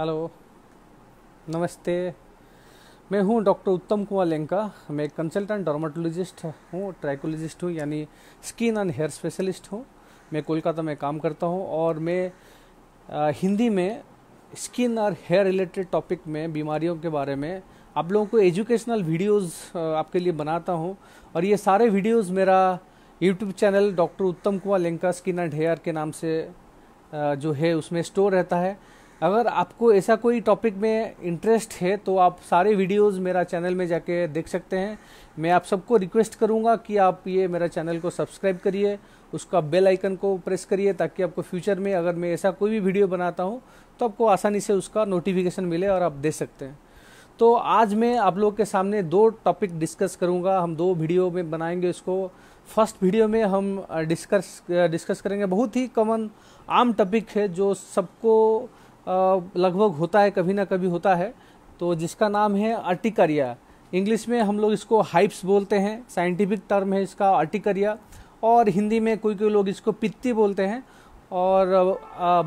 hello नमस्ते मैं हूं डॉक्टर उत्तम कुमार लेंका मैं एक कंसल्टेंट डर्माटोलॉजिस्ट हूं ट्राइकोलॉजिस्ट हूं यानी स्किन एंड हेयर स्पेशलिस्ट हूं मैं कोलकाता में काम करता हूं और मैं आ, हिंदी में स्किन और हेयर रिलेटेड टॉपिक में बीमारियों के बारे में आप लोगों को एजुकेशनल वीडियोस आपके लिए बनाता हूं और ये सारे वीडियोस मेरा YouTube channel doctor Uttam Kumar Lenka skin and hair के नाम से जो है उसमें स्टोर रहता है अगर आपको ऐसा कोई टॉपिक में इंटरेस्ट है तो आप सारे वीडियोस मेरा चैनल में जाके देख सकते हैं मैं आप सबको रिक्वेस्ट करूंगा कि आप ये मेरा चैनल को सब्सक्राइब करिए उसका बेल आइकन को प्रेस करिए ताकि आपको फ्यूचर में अगर मैं ऐसा कोई भी वीडियो बनाता हूँ तो आपको आसानी से उसका नोटिफिकेशन मिले और आप देख सकते हैं तो आज मैं आप लोग के सामने दो टॉपिक डिस्कस करूंगा हम दो वीडियो में बनाएंगे इसको फर्स्ट वीडियो में हम डिस्कस uh, डिस्कस uh, करेंगे बहुत ही कॉमन आम टॉपिक है जो सबको लगभग होता है कभी ना कभी होता है तो जिसका नाम है अर्टिकरिया इंग्लिश में हम लोग इसको हाइप्स बोलते हैं साइंटिफिक टर्म है इसका अर्टिकरिया और हिंदी में कोई कोई लोग इसको पित्ती बोलते हैं और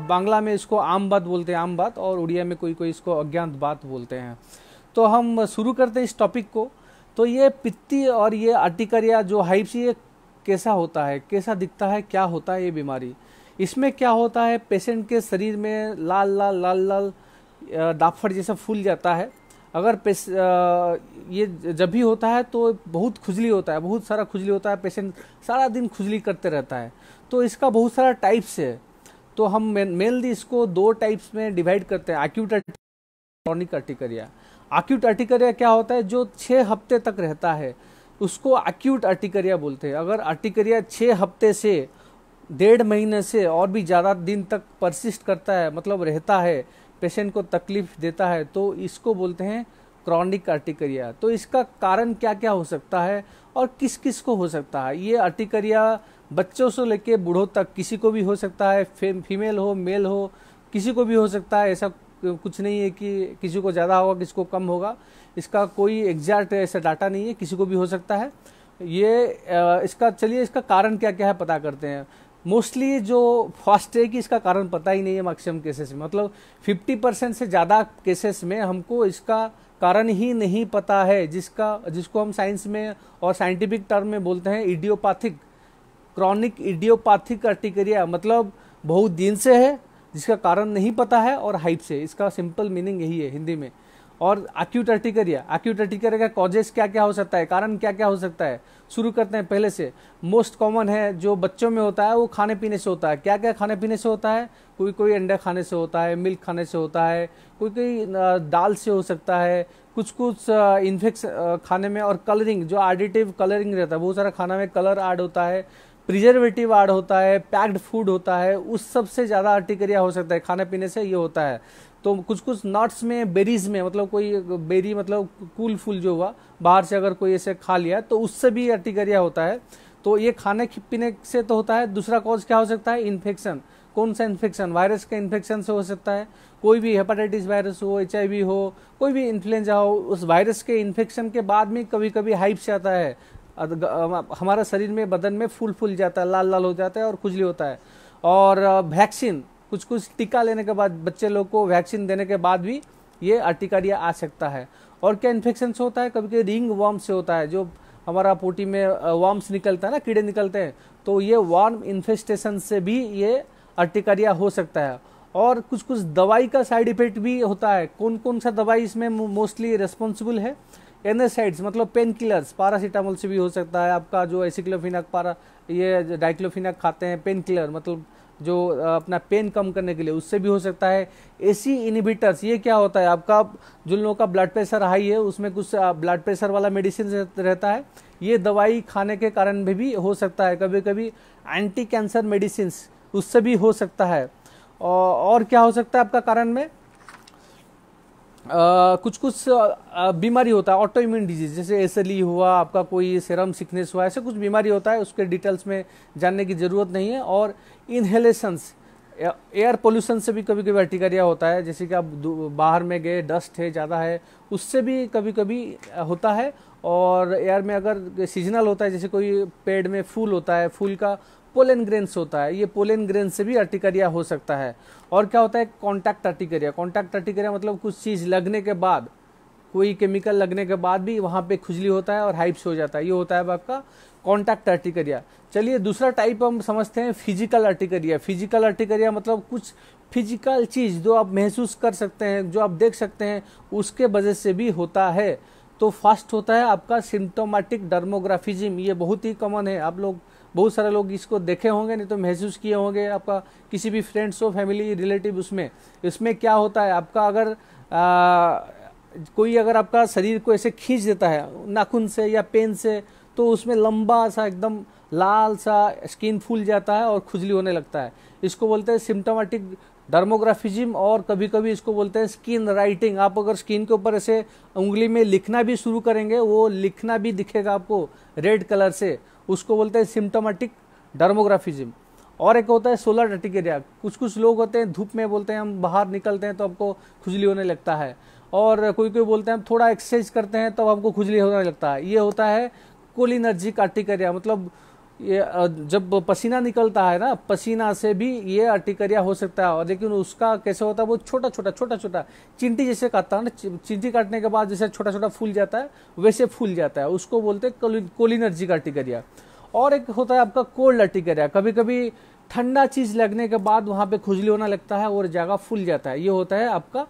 बांग्ला में इसको आम बात बोलते हैं आम बात और उड़िया में कोई कोई इसको अज्ञात बात बोलते हैं तो हम शुरू करते हैं इस टॉपिक को तो ये पित्ती और ये अर्टिकरिया जो हाइप्स ये कैसा होता है कैसा दिखता है क्या होता है ये बीमारी इसमें क्या होता है पेशेंट के शरीर में लाल लाल लाल लाल दाफड़ जैसा फूल जाता है अगर ये जब भी होता है तो बहुत खुजली होता है बहुत सारा खुजली होता है पेशेंट सारा दिन खुजली करते रहता है तो इसका बहुत सारा टाइप्स है तो हम मेनली इसको दो टाइप्स में डिवाइड करते हैं acute chronic urticaria acute urticaria क्या होता है जो छः हफ्ते तक रहता है उसको एक्यूट अर्टिकरिया बोलते हैं अगर अर्टिकरिया छः हफ्ते से डेढ़ महीने से और भी ज़्यादा दिन तक परसिस्ट करता है मतलब रहता है पेशेंट को तकलीफ देता है तो इसको बोलते हैं क्रॉनिक अर्टिकरिया तो इसका कारण क्या क्या हो सकता है और किस किस को हो सकता है ये अर्टिकरिया बच्चों से लेके बूढ़ों तक किसी को भी हो सकता है फीमेल हो मेल हो किसी को भी हो सकता है ऐसा कुछ नहीं है कि किसी को ज़्यादा होगा किसी को कम होगा इसका कोई एग्जैक्ट ऐसा डाटा नहीं है किसी को भी हो सकता है ये इसका चलिए इसका कारण क्या क्या है पता करते हैं मोस्टली जो फर्स्ट है कि इसका कारण पता ही नहीं है मैक्सिमम केसेस में मतलब 50 परसेंट से ज़्यादा केसेस में हमको इसका कारण ही नहीं पता है जिसका जिसको हम साइंस में और साइंटिफिक टर्म में बोलते हैं इडियोपैथिक क्रॉनिक इडियोपैथिक अर्टिकरिया मतलब बहुत दिन से है जिसका कारण नहीं पता है और हाइप से इसका सिंपल मीनिंग यही है हिंदी में और एक्यूट अर्टिकरिया एक्यूट अर्टिकरिया का कॉजेस क्या क्या हो सकता है कारण क्या क्या हो सकता है शुरू करते हैं पहले से मोस्ट कॉमन है जो बच्चों में होता है वो खाने पीने से होता है क्या क्या खाने पीने से होता है कोई कोई अंडा खाने से होता है मिल्क खाने से होता है कोई कोई दाल से हो सकता है कुछ कुछ इन्फेक्शन खाने में और कलरिंग जो एडिटिव कलरिंग रहता है बहुत सारा खाना में कलर ऐड होता है प्रिजर्वेटिव आर्ड होता है पैक्ड फूड होता है उस सबसे ज़्यादा अर्टिकरिया हो सकता है खाने पीने से ये होता है तो कुछ कुछ नट्स में बेरीज में मतलब कोई बेरी मतलब कूल फूल जो हुआ बाहर से अगर कोई ऐसे खा लिया तो उससे भी अर्टिकरिया होता है तो ये खाने पीने से तो होता है दूसरा कॉज क्या हो सकता है इन्फेक्शन कौन सा इन्फेक्शन वायरस के इन्फेक्शन से हो सकता है कोई भी हेपाटाइटिस वायरस हो एच हो कोई भी इन्फ्लुएंजा हो उस वायरस के इन्फेक्शन के बाद में कभी कभी हाइप से आता है हमारा शरीर में बदन में फूल फूल जाता है लाल लाल हो जाता है और खुजली होता है और वैक्सीन कुछ कुछ टीका लेने के बाद बच्चे लोग को वैक्सीन देने के बाद भी ये अर्टिकारिया आ सकता है और क्या इन्फेक्शन से होता है कभी कभी रिंग वॉर्म से होता है जो हमारा पोटी में वॉर्म्स निकलता है ना कीड़े निकलते हैं तो ये वार्म इन्फेस्टेशन से भी ये अर्टिकारिया हो सकता है और कुछ कुछ दवाई का साइड इफेक्ट भी होता है कौन कौन सा दवाई इसमें मोस्टली रेस्पॉन्सिबल है एनएसाइड्स मतलब पेन किलर्स पारासीटामोल से भी हो सकता है आपका जो एसिक्लोफिनक पारा ये डाइक्लोफिनक खाते हैं पेन किलर मतलब जो अपना पेन कम करने के लिए उससे भी हो सकता है एसी इनिबिटर्स ये क्या होता है आपका जिन लोगों का ब्लड प्रेशर हाई है उसमें कुछ ब्लड प्रेशर वाला मेडिसिन रहता है ये दवाई खाने के कारण भी, भी हो सकता है कभी कभी एंटी कैंसर मेडिसिन उससे भी हो सकता है और क्या हो सकता है आपका कारण में कुछ कुछ बीमारी होता है ऑटो इम्यून डिजीज जैसे एसएलई हुआ आपका कोई सेरम सिकनेस हुआ ऐसे कुछ बीमारी होता है उसके डिटेल्स में जानने की ज़रूरत नहीं है और इनहेलेशंस एयर पोल्यूशन से भी कभी कभी अर्टिकारिया होता है जैसे कि आप बाहर में गए डस्ट है ज़्यादा है उससे भी कभी कभी होता है और एयर में अगर सीजनल होता है जैसे कोई पेड़ में फूल होता है फूल का पोलन ग्रेन्स होता है ये पोलन ग्रेन से भी अर्टिकरिया हो सकता है और क्या होता है कॉन्टैक्ट अर्टिकरिया कॉन्टैक्ट अर्टिकरिया मतलब कुछ चीज़ लगने के बाद कोई केमिकल लगने के बाद भी वहाँ पे खुजली होता है और हाइप्स हो जाता है ये होता है आपका कॉन्टैक्ट अर्टिकरिया चलिए दूसरा टाइप हम समझते हैं फिजिकल अर्टिकरिया फिजिकल अर्टिकरिया मतलब कुछ फिजिकल चीज़ जो आप महसूस कर सकते हैं जो आप देख सकते हैं उसके वजह से भी होता है तो फास्ट होता है आपका सिम्टोमेटिक डर्मोग्राफिजिम ये बहुत ही कॉमन है आप लोग बहुत सारे लोग इसको देखे होंगे नहीं तो महसूस किए होंगे आपका किसी भी फ्रेंड्स हो फैमिली रिलेटिव उसमें इसमें क्या होता है आपका अगर आ, कोई अगर आपका शरीर को ऐसे खींच देता है नाखून से या पेन से तो उसमें लंबा सा एकदम लाल सा स्किन फूल जाता है और खुजली होने लगता है इसको बोलते हैं सिम्टोमेटिक डर्मोग्राफिजिम और कभी कभी इसको बोलते हैं स्किन राइटिंग आप अगर स्किन के ऊपर ऐसे उंगली में लिखना भी शुरू करेंगे वो लिखना भी दिखेगा आपको रेड कलर से उसको बोलते हैं सिम्टोमेटिक डर्मोग्राफिज्म और एक होता है सोलर एटिकेरिया कुछ कुछ लोग होते हैं धूप में बोलते हैं हम बाहर निकलते हैं तो आपको खुजली होने लगता है और कोई कोई बोलते हैं हम थोड़ा एक्सरसाइज करते हैं तो हमको खुजली होने लगता है ये होता है कोलिनर्जिक आर्टिकेरिया मतलब ये जब पसीना निकलता है ना पसीना से भी ये अटिकरिया हो सकता है और लेकिन उसका कैसे होता है वो छोटा छोटा छोटा छोटा चिंटी जैसे काटता है ना चिंटी काटने के बाद जैसे छोटा छोटा फूल जाता है वैसे फूल जाता है उसको बोलते हैं कोलिनर्जी का अटिकरिया और एक होता है आपका कोल्ड अटिकरिया कभी कभी ठंडा चीज़ लगने के बाद वहाँ पर खुजली होना लगता है और जगह फूल जाता है ये होता है आपका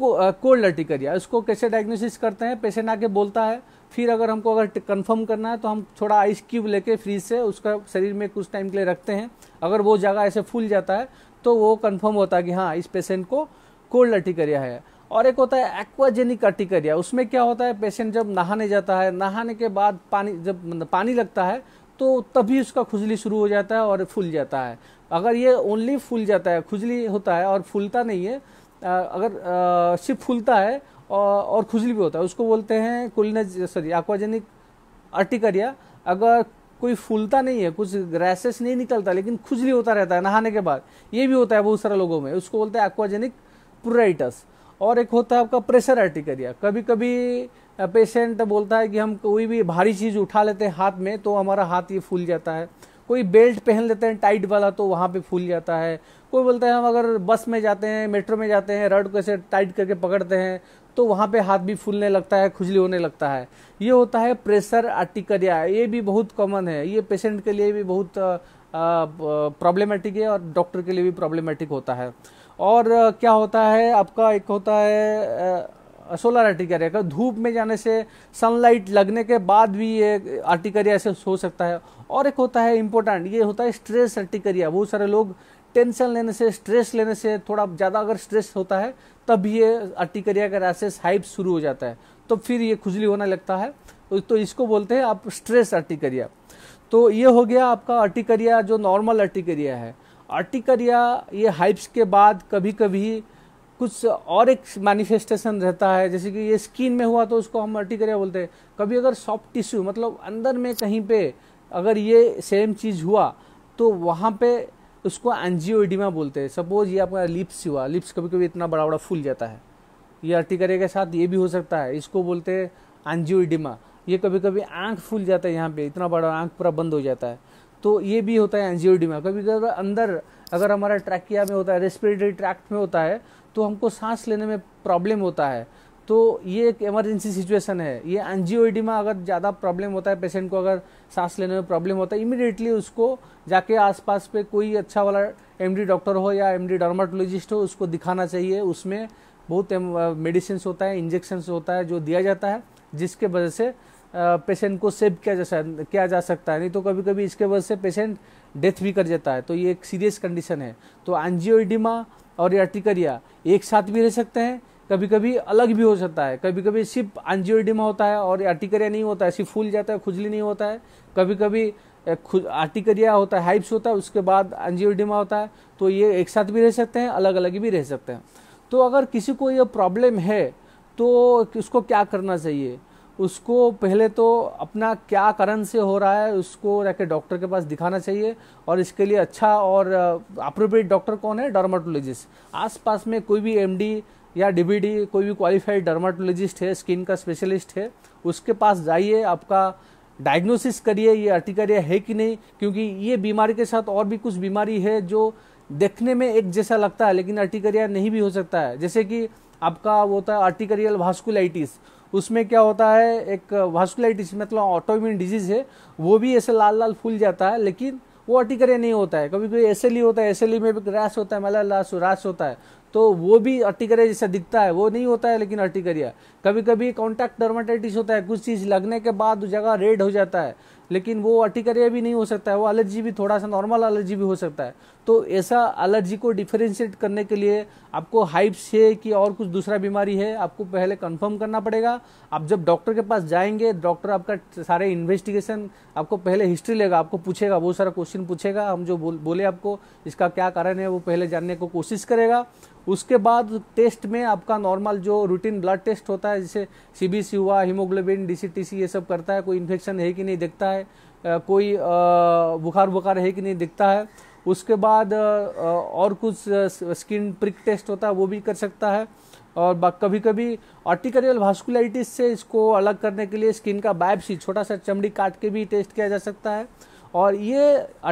कोल्ड अर्टिकरिया इसको कैसे डायग्नोसिस करते हैं पेशेंट आके बोलता है फिर अगर हमको अगर कंफर्म करना है तो हम थोड़ा आइस क्यूब लेके फ्रीज से उसका शरीर में कुछ टाइम के लिए रखते हैं अगर वो जगह ऐसे फूल जाता है तो वो कंफर्म होता है कि हाँ इस पेशेंट को कोल्ड अर्टिकरिया है और एक होता है एक्वाजेनिक अर्टिकरिया उसमें क्या होता है पेशेंट जब नहाने जाता है नहाने के बाद पानी जब पानी लगता है तो तभी उसका खुजली शुरू हो जाता है और फूल जाता है अगर ये ओनली फूल जाता है खुजली होता है और फूलता नहीं है अगर शिप फूलता है और खुजली भी होता है उसको बोलते हैं कुलने सॉरी एक्वाजेनिक अर्टिकरिया अगर कोई फूलता नहीं है कुछ ग्रैसेस नहीं निकलता लेकिन खुजली होता रहता है नहाने के बाद ये भी होता है बहुत सारे लोगों में उसको बोलते हैं एक्वाजेनिक पुराइटस और एक होता है आपका प्रेशर आर्टिकरिया कभी कभी पेशेंट बोलता है कि हम कोई भी भारी चीज़ उठा लेते हैं हाथ में तो हमारा हाथ ये फूल जाता है कोई बेल्ट पहन लेते हैं टाइट वाला तो वहाँ पे फूल जाता है कोई बोलता है हम अगर बस में जाते हैं मेट्रो में जाते हैं रड को ऐसे टाइट करके पकड़ते हैं तो वहाँ पे हाथ भी फूलने लगता है खुजली होने लगता है ये होता है प्रेशर आर्टिकरिया ये भी बहुत कॉमन है ये पेशेंट के लिए भी बहुत प्रॉब्लमेटिक है और डॉक्टर के लिए भी प्रॉब्लमेटिक होता है और क्या होता है आपका एक होता है सोलर आर्टिकरिया का धूप में जाने से सनलाइट लगने के बाद भी ये आर्टिकरिया ऐसे हो सकता है और एक होता है इम्पोर्टेंट ये होता है स्ट्रेस आर्टिकरिया बहुत सारे लोग टेंशन लेने से स्ट्रेस लेने से थोड़ा ज़्यादा अगर स्ट्रेस होता है तब ये आर्टिकरिया का रैसेस हाइप शुरू हो जाता है तो फिर ये खुजली होने लगता है तो इसको बोलते हैं आप स्ट्रेस आर्टिकरिया तो ये हो गया आपका आर्टिकरिया जो नॉर्मल आर्टिकरिया है आर्टिकरिया ये हाइप्स के बाद कभी कभी कुछ और एक मैनिफेस्टेशन रहता है जैसे कि ये स्किन में हुआ तो उसको हम अर्टिकरिया बोलते हैं कभी अगर सॉफ्ट टिश्यू मतलब अंदर में कहीं पे अगर ये सेम चीज़ हुआ तो वहाँ पे उसको एनजीओडीमा बोलते हैं सपोज ये आपका लिप्स हुआ लिप्स कभी कभी इतना बड़ा बड़ा फूल जाता है ये अर्टिकरिया के साथ ये भी हो सकता है इसको बोलते हैं एनजीओडीमा ये कभी कभी आँख फूल जाता है यहाँ पे इतना बड़ा आँख पूरा बंद हो जाता है तो ये भी होता है में कभी कभी अंदर अगर हमारा ट्रैकिया में होता है रेस्पिरेटरी ट्रैक्ट में होता है तो हमको सांस लेने में प्रॉब्लम होता है तो ये एक इमरजेंसी सिचुएशन है ये में अगर ज़्यादा प्रॉब्लम होता है पेशेंट को अगर सांस लेने में प्रॉब्लम होता है इमिडिएटली उसको जाके आसपास पे कोई अच्छा वाला एमडी डॉक्टर हो या एमडी डर्माटोलॉजिस्ट हो उसको दिखाना चाहिए उसमें बहुत मेडिसिन होता है इंजेक्शन होता है जो दिया जाता है जिसके वजह से पेशेंट को सेव किया जा किया जा सकता है नहीं तो कभी कभी इसके वजह से पेशेंट डेथ भी कर जाता है तो ये एक सीरियस कंडीशन है तो एंजियोडिमा और एर्टिकरिया एक साथ भी रह सकते हैं कभी कभी अलग भी हो सकता है कभी कभी सिर्फ एंजियोडिमा होता है और आर्टिकरिया नहीं होता है सिर्फ फूल जाता है खुजली नहीं होता है कभी कभी खुद आर्टिकरिया होता है हाइप्स होता है उसके बाद एंजियोडिमा होता है तो ये एक साथ भी रह सकते हैं अलग अलग भी रह सकते हैं तो अगर किसी को यह प्रॉब्लम है तो उसको क्या करना चाहिए उसको पहले तो अपना क्या कारण से हो रहा है उसको रह के डॉक्टर के पास दिखाना चाहिए और इसके लिए अच्छा और अप्रोप्रिएट डॉक्टर कौन है डर्माटोलॉजिस्ट आसपास में कोई भी एमडी या डीबीडी कोई भी क्वालिफाइड डर्माटोलॉजिस्ट है स्किन का स्पेशलिस्ट है उसके पास जाइए आपका डायग्नोसिस करिए ये अर्टिकरिया है कि नहीं क्योंकि ये बीमारी के साथ और भी कुछ बीमारी है जो देखने में एक जैसा लगता है लेकिन अर्टिकरिया नहीं भी हो सकता है जैसे कि आपका वो होता है आर्टिकरियल वास्कुलाइटिस उसमें क्या होता है एक वास्कुलाइटिस मतलब ऑटोइम्यून डिजीज है वो भी ऐसे लाल लाल फूल जाता है लेकिन वो अटिकरे नहीं होता है कभी कभी एसएलई होता है एसएलई में भी रास होता है मलास लाश होता है तो वो भी अटिकरे जैसा दिखता है वो नहीं होता है लेकिन अटिकरिया कभी कभी कॉन्टैक्ट डर्माटाइटिस होता है कुछ चीज़ लगने के बाद जगह रेड हो जाता है लेकिन वो अटिकरिया भी नहीं हो सकता है वो एलर्जी भी थोड़ा सा नॉर्मल एलर्जी भी हो सकता है तो ऐसा एलर्जी को डिफ्रेंशिएट करने के लिए आपको हाइप्स है कि और कुछ दूसरा बीमारी है आपको पहले कंफर्म करना पड़ेगा आप जब डॉक्टर के पास जाएंगे डॉक्टर आपका सारे इन्वेस्टिगेशन आपको पहले हिस्ट्री लेगा आपको पूछेगा बहुत सारा क्वेश्चन पूछेगा हम जो बोल बोले आपको इसका क्या कारण है वो पहले जानने को कोशिश करेगा उसके बाद टेस्ट में आपका नॉर्मल जो रूटीन ब्लड टेस्ट होता है जैसे सी हुआ हीमोग्लोबिन डी ये सब करता है कोई इन्फेक्शन है कि नहीं देखता है है कोई बुखार बुखार है कि नहीं दिखता है उसके बाद और कुछ स्किन प्रिक टेस्ट होता है वो भी कर सकता है और कभी कभी ऑर्टिकरियल वास्कुलाइटिस से इसको अलग करने के लिए स्किन का बायोप्सी छोटा सा चमड़ी काट के भी टेस्ट किया जा सकता है और ये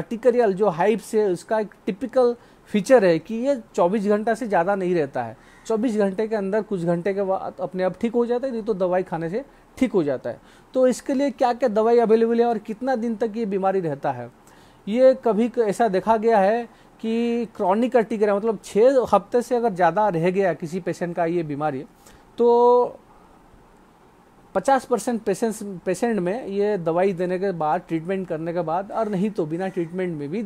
ऑर्टिकरियल जो हाइप्स है उसका एक टिपिकल फीचर है कि ये 24 घंटा से ज़्यादा नहीं रहता है 24 घंटे के अंदर कुछ घंटे के बाद अपने आप ठीक हो जाता है नहीं तो दवाई खाने से ठीक हो जाता है तो इसके लिए क्या क्या दवाई अवेलेबल है और कितना दिन तक ये बीमारी रहता है ये कभी ऐसा देखा गया है कि क्रॉनिक अर्टिकरा मतलब छः हफ्ते से अगर ज़्यादा रह गया किसी पेशेंट का ये बीमारी तो 50 परसेंट पेशेंट पेशेंट में ये दवाई देने के बाद ट्रीटमेंट करने के बाद और नहीं तो बिना ट्रीटमेंट में भी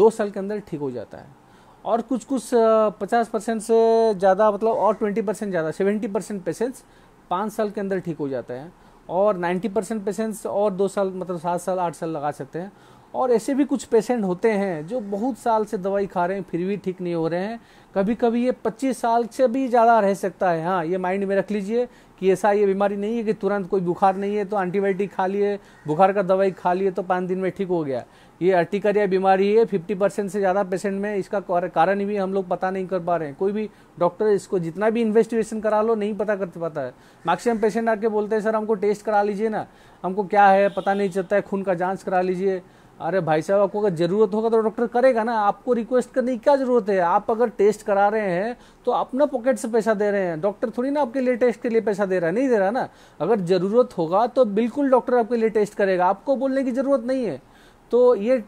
दो साल के अंदर ठीक हो जाता है और कुछ कुछ पचास परसेंट से ज़्यादा मतलब और ट्वेंटी परसेंट ज़्यादा सेवेंटी परसेंट पेशेंट्स पाँच साल के अंदर ठीक हो जाते हैं और नाइन्टी परसेंट पेशेंट्स और दो साल मतलब सात साल आठ साल लगा सकते हैं और ऐसे भी कुछ पेशेंट होते हैं जो बहुत साल से दवाई खा रहे हैं फिर भी ठीक नहीं हो रहे हैं कभी कभी ये पच्चीस साल से भी ज़्यादा रह सकता है हाँ ये माइंड में रख लीजिए कि ऐसा ये बीमारी नहीं है कि तुरंत कोई बुखार नहीं है तो एंटीबायोटिक खा लिए बुखार का दवाई खा लिए तो पाँच दिन में ठीक हो गया ये अर्टिकरिया बीमारी है फिफ्टी परसेंट से ज़्यादा पेशेंट में इसका कारण भी हम लोग पता नहीं कर पा रहे हैं कोई भी डॉक्टर इसको जितना भी इन्वेस्टिगेशन करा लो नहीं पता कर पाता है मैक्सिमम पेशेंट आके बोलते हैं सर हमको टेस्ट करा लीजिए ना हमको क्या है पता नहीं चलता है खून का जाँच करा लीजिए अरे भाई साहब आपको अगर ज़रूरत होगा तो डॉक्टर करेगा ना आपको रिक्वेस्ट करने की क्या ज़रूरत है आप अगर टेस्ट करा रहे हैं तो अपना पॉकेट से पैसा दे रहे हैं डॉक्टर थोड़ी ना आपके लिए टेस्ट के लिए पैसा दे रहा है नहीं दे रहा ना अगर ज़रूरत होगा तो बिल्कुल डॉक्टर आपके लिए टेस्ट करेगा आपको बोलने की ज़रूरत नहीं है तो ये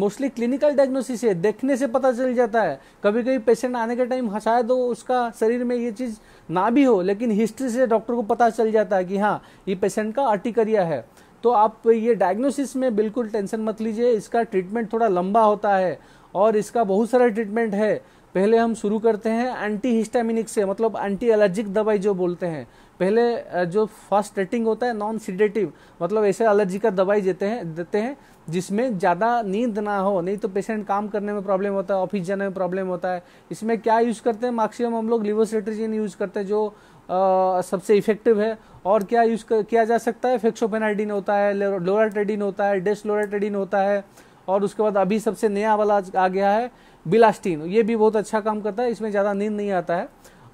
मोस्टली क्लिनिकल डायग्नोसिस है देखने से पता चल जाता है कभी कभी पेशेंट आने के टाइम शायद वो उसका शरीर में ये चीज़ ना भी हो लेकिन हिस्ट्री से डॉक्टर को पता चल जाता है कि हाँ ये पेशेंट का अर्टिकरिया है तो आप ये डायग्नोसिस में बिल्कुल टेंशन मत लीजिए इसका ट्रीटमेंट थोड़ा लंबा होता है और इसका बहुत सारा ट्रीटमेंट है पहले हम शुरू करते हैं एंटी हिस्टामिनिक से मतलब एंटी एलर्जिक दवाई जो बोलते हैं पहले जो फर्स्ट रेटिंग होता है नॉन सीडेटिव मतलब ऐसे एलर्जी का दवाई देते हैं देते हैं जिसमें ज़्यादा नींद ना हो नहीं तो पेशेंट काम करने में प्रॉब्लम होता है ऑफिस जाने में प्रॉब्लम होता है इसमें क्या यूज़ करते हैं मैक्सिमम हम लोग लिवोसेट्रीजिन यूज़ करते हैं जो सबसे इफेक्टिव है और क्या यूज किया जा सकता है फेक्सोपेनाइडिन होता है लोराटेडिन होता है डेस्लोराटेडिन होता है और उसके बाद अभी सबसे नया वाला आ गया है बिलास्टीन ये भी बहुत अच्छा काम करता है इसमें ज़्यादा नींद नहीं आता है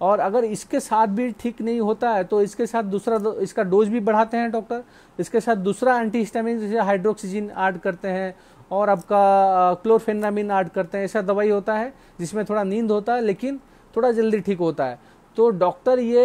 और अगर इसके साथ भी ठीक नहीं होता है तो इसके साथ दूसरा इसका डोज भी बढ़ाते हैं डॉक्टर इसके साथ दूसरा एंटीस्टामिन जैसे हाइड्रोक्सीजिन ऐड करते हैं और आपका क्लोरफेनामिन ऐड करते हैं ऐसा दवाई होता है जिसमें थोड़ा नींद होता है लेकिन थोड़ा जल्दी ठीक होता है तो डॉक्टर ये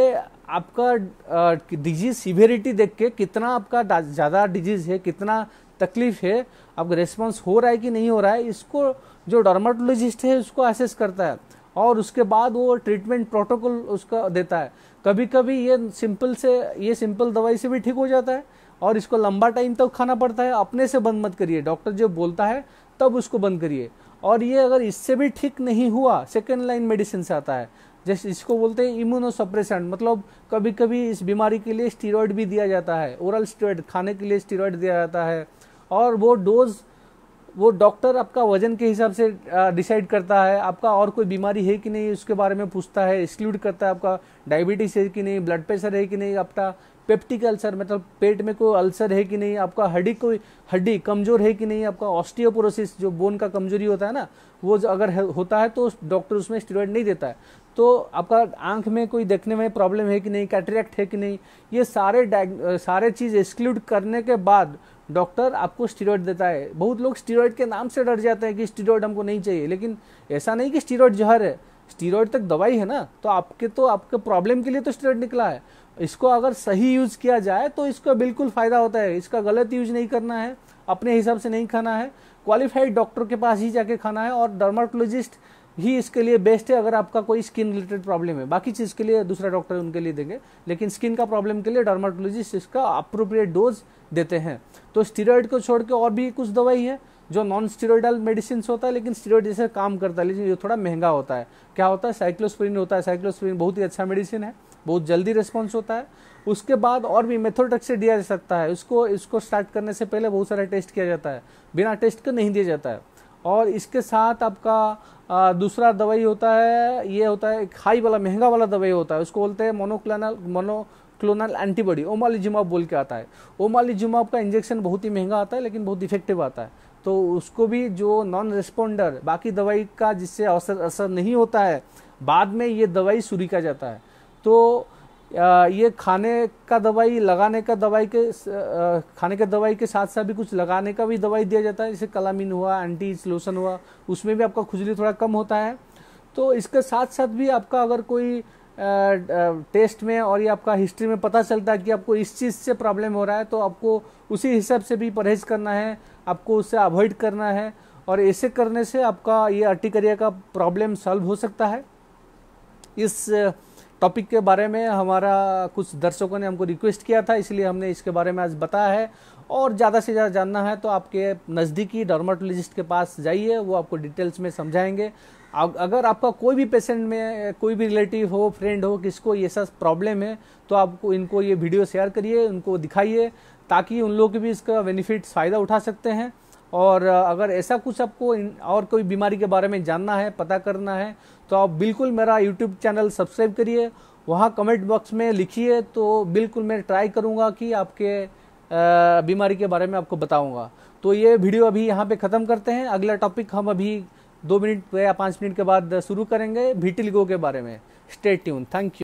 आपका डिजीज सिवियरिटी देख के कितना आपका ज़्यादा डिजीज है कितना तकलीफ है आपका रेस्पॉन्स हो रहा है कि नहीं हो रहा है इसको जो डर्माटोलॉजिस्ट है उसको असेस करता है और उसके बाद वो ट्रीटमेंट प्रोटोकॉल उसका देता है कभी कभी ये सिंपल से ये सिंपल दवाई से भी ठीक हो जाता है और इसको लंबा टाइम तक तो खाना पड़ता है अपने से बंद मत करिए डॉक्टर जो बोलता है तब उसको बंद करिए और ये अगर इससे भी ठीक नहीं हुआ सेकेंड लाइन मेडिसिन से आता है जैसे इसको बोलते हैं इम्यूनोसप्रेसेंट मतलब कभी कभी इस बीमारी के लिए स्टीरोयड भी दिया जाता है ओरल स्टीरोयड खाने के लिए स्टीरोयड दिया जाता है और वो डोज वो डॉक्टर आपका वजन के हिसाब से डिसाइड करता है आपका और कोई बीमारी है कि नहीं उसके बारे में पूछता है एक्सक्लूड करता है आपका डायबिटीज़ है कि नहीं ब्लड प्रेशर है कि नहीं आपका पेप्टिक अल्सर मतलब पेट में कोई अल्सर है कि नहीं आपका हड्डी कोई हड्डी कमज़ोर है कि नहीं आपका ऑस्टियोपोरोसिस जो बोन का कमजोरी होता है ना वो अगर होता है तो डॉक्टर उसमें स्टेरॉइड नहीं देता है तो आपका आंख में कोई देखने में प्रॉब्लम है कि नहीं कैटरेक्ट है कि नहीं ये सारे सारे चीज़ एक्सक्लूड करने के बाद डॉक्टर आपको स्टीरॉयड देता है बहुत लोग स्टीरॉयड के नाम से डर जाते हैं कि स्टीरॉयड हमको नहीं चाहिए लेकिन ऐसा नहीं कि स्टीरॉयड जहर है स्टीरॉयड तक दवाई है ना तो आपके तो आपके प्रॉब्लम के लिए तो स्टीरॉयड निकला है इसको अगर सही यूज किया जाए तो इसका बिल्कुल फायदा होता है इसका गलत यूज नहीं करना है अपने हिसाब से नहीं खाना है क्वालिफाइड डॉक्टर के पास ही जाके खाना है और डर्माटोलॉजिस्ट ही इसके लिए बेस्ट है अगर आपका कोई स्किन रिलेटेड प्रॉब्लम है बाकी चीज़ के लिए दूसरा डॉक्टर उनके लिए देंगे लेकिन स्किन का प्रॉब्लम के लिए डर्माटोलॉजिस्ट इसका अप्रोप्रिएट डोज देते हैं तो स्टीरोइड को छोड़ के और भी कुछ दवाई है जो नॉन स्टीरोइडल मेडिसिन होता है लेकिन स्टीरोइड जैसे काम करता है लेकिन ये थोड़ा महंगा होता है क्या होता है साइक्लोस्प्रीन होता है साइक्लोस्प्रीन बहुत ही अच्छा मेडिसिन है बहुत जल्दी रिस्पॉन्स होता है उसके बाद और भी मेथोडक से दिया जा सकता है उसको इसको स्टार्ट करने से पहले बहुत सारा टेस्ट किया जाता है बिना टेस्ट के नहीं दिया जाता है और इसके साथ आपका दूसरा दवाई होता है ये होता है एक हाई वाला महंगा वाला दवाई होता है उसको बोलते हैं monoclonal monoclonal clonal antibody omalizumab बोल के आता है ओमालिजुमाब का इंजेक्शन बहुत ही महंगा आता है लेकिन बहुत इफेक्टिव आता है तो उसको भी जो नॉन रिस्पोंडर बाकी दवाई का जिससे असर असर नहीं होता है बाद में ये दवाई सुरी का जाता है तो ये खाने का दवाई लगाने का दवाई के खाने के दवाई के साथ साथ भी कुछ लगाने का भी दवाई दिया जाता है जैसे कलामिन हुआ एंटी लोशन हुआ उसमें भी आपका खुजली थोड़ा कम होता है तो इसके साथ साथ भी आपका अगर कोई टेस्ट में और ये आपका हिस्ट्री में पता चलता है कि आपको इस चीज़ से प्रॉब्लम हो रहा है तो आपको उसी हिसाब से भी परहेज करना है आपको उससे अवॉइड करना है और ऐसे करने से आपका ये अर्टिकरिया का प्रॉब्लम सॉल्व हो सकता है इस टॉपिक के बारे में हमारा कुछ दर्शकों ने हमको रिक्वेस्ट किया था इसलिए हमने इसके बारे में आज बताया है और ज़्यादा से ज़्यादा जानना है तो आपके नज़दीकी डर्माटोलॉजिस्ट के पास जाइए वो आपको डिटेल्स में समझाएंगे अगर आपका कोई भी पेशेंट में कोई भी रिलेटिव हो फ्रेंड हो किसको ये सब प्रॉब्लम है तो आपको इनको ये वीडियो शेयर करिए उनको दिखाइए ताकि उन लोग भी इसका बेनिफिट फ़ायदा उठा सकते हैं और अगर ऐसा कुछ आपको और कोई बीमारी के बारे में जानना है पता करना है तो आप बिल्कुल मेरा यूट्यूब चैनल सब्सक्राइब करिए वहाँ कमेंट बॉक्स में लिखिए तो बिल्कुल मैं ट्राई करूँगा कि आपके बीमारी के बारे में आपको बताऊँगा तो ये वीडियो अभी यहाँ पे ख़त्म करते हैं अगला टॉपिक हम अभी दो मिनट या पाँच मिनट के बाद शुरू करेंगे भिटिलगो के बारे में स्टे ट्यून थैंक यू